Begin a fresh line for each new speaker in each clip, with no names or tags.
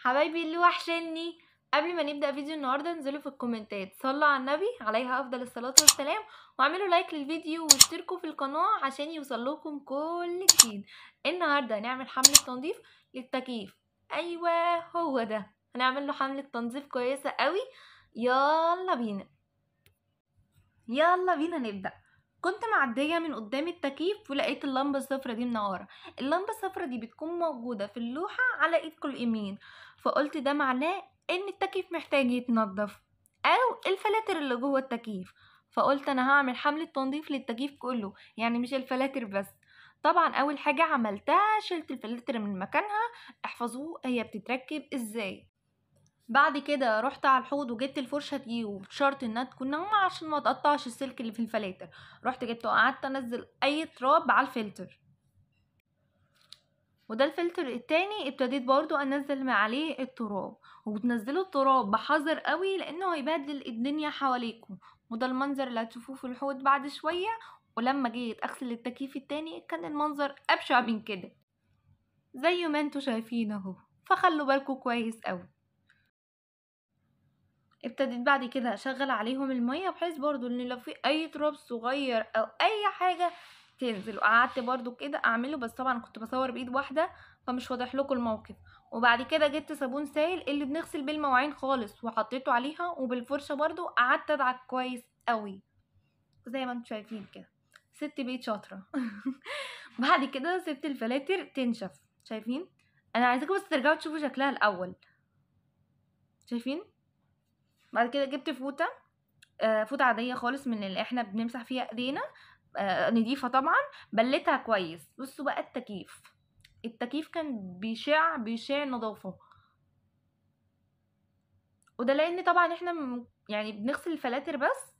حبايبي اللي وحشني قبل ما نبدا فيديو النهارده انزلوا في الكومنتات صلوا على النبي عليها افضل الصلاه والسلام واعملوا لايك للفيديو واشتركوا في القناه عشان يوصلكم كل جديد النهارده هنعمل حمله تنظيف للتكييف ايوه هو ده هنعمل له حمله تنظيف كويسه قوي يلا بينا يلا بينا نبدا كنت معديه من قدام التكييف ولقيت اللمبه الصفرة دي منوره اللمبه الصفرة دي بتكون موجوده في اللوحه على كل يمين فقلت ده معناه ان التكييف محتاج يتنضف او الفلاتر اللي جوه التكييف فقلت انا هعمل حمله تنظيف للتكييف كله يعني مش الفلاتر بس طبعا اول حاجه عملتها شلت الفلاتر من مكانها احفظوه هي بتتركب ازاي بعد كده رحت على الحوض وجبت الفرشه دي وبشرط انها تكون ناعمه عشان ما تقطعش السلك اللي في الفلاتر رحت جبته وقعدت انزل اي تراب على الفلتر وده الفلتر التاني ابتديت برضو انزل من عليه التراب وبتنزلوا التراب بحذر قوي لانه هيبهدل الدنيا حواليكم وده المنظر اللي هتشوفوه في الحوض بعد شويه ولما جيت اغسل التكييف التاني كان المنظر ابشع من كده زي ما انتوا شايفين اهو فخلوا بالكم كويس قوي ابتديت بعد كده اشغل عليهم المية بحيث برضو ان لو في اي تراب صغير او اي حاجة تنزل وقعدت برضو كده اعمله بس طبعا كنت بصور بايد واحدة فمش واضح لكم الموقف وبعد كده جبت صابون سائل اللي بنغسل بيه المواعين خالص وحطيته عليها وبالفرشة برضو قعدت ادعك كويس قوي زي ما انتم شايفين كده ست بيت شاطرة بعد كده سبت الفلاتر تنشف شايفين انا عايزاكم بس ترجعوا تشوفوا شكلها الاول شايفين بعد كده جبت فوطه آه، فوطه عاديه خالص من اللي احنا بنمسح فيها ايدينا آه، نضيفه طبعا بلتها كويس بصوا بقى التكييف التكييف كان بيشع بيشع نظافه وده لان طبعا احنا يعني بنغسل الفلاتر بس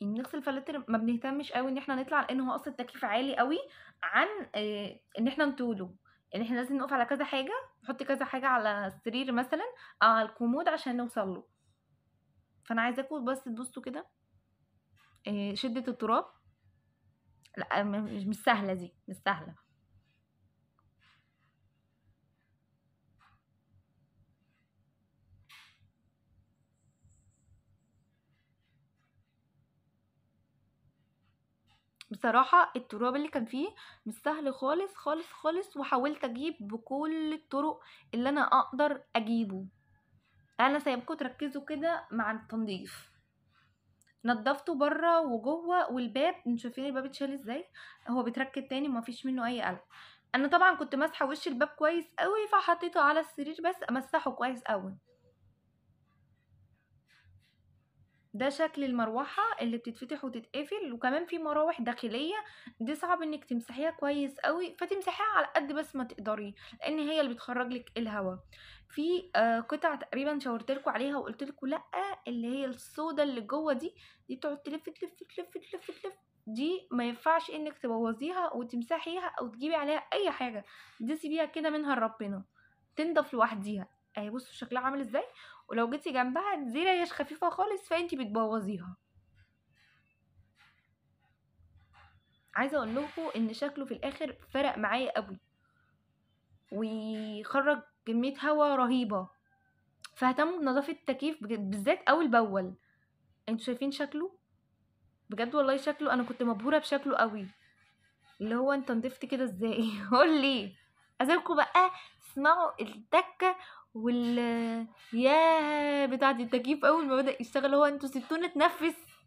بنغسل الفلاتر ما بنهتمش قوي ان احنا نطلع لان هو اصلا التكييف عالي قوي عن آه، ان احنا نطوله يعني احنا لازم نقف على كذا حاجه نحط كذا حاجه على السرير مثلا او على الكومود عشان نوصل له فانا عايزاكم بس تبصوا كده آه، شده التراب لا مش سهله دي مش سهله بصراحة التراب اللي كان فيه مش سهل خالص خالص خالص وحاولت اجيب بكل الطرق اللي انا اقدر اجيبه انا سايبكم تركزوا كده مع التنظيف نضفته بره وجوه والباب انتوا شايفين الباب اتشال ازاي هو بيتركب تاني ومفيش منه اي قلق انا طبعا كنت ماسحه وش الباب كويس قوي فحطيته على السرير بس امسحه كويس قوي ده شكل المروحة اللي بتتفتح وتتقفل وكمان في مراوح داخلية دي صعب انك تمسحيها كويس قوي فتمسحيها على قد بس ما تقدري لان هي اللي بتخرج لك الهواء في آه، قطع تقريبا شاورت عليها وقلت لكم لا اللي هي الصودا اللي جوه دي دي بتقعد تلف تلف تلف تلف تلف دي ما ينفعش انك تبوظيها وتمسحيها او تجيبي عليها اي حاجه دي سيبيها كده منها لربنا تنضف لوحديها اهي بصوا شكلها عامل ازاي ولو جيتي جنبها الزيره هيش خفيفه خالص فانت بتبوظيها عايزه اقول لكم ان شكله في الاخر فرق معايا قوي ويخرج كميه هواء رهيبه فاهتموا بنظافه التكييف بالذات اول باول انتوا شايفين شكله بجد والله شكله انا كنت مبهوره بشكله قوي اللي هو انت نضفت كده ازاي قول لي اسيبكم بقى اسمعوا التكه وال ياه بتاعه التكييف اول ما بدا يشتغل هو انتوا سبتونا اتنفس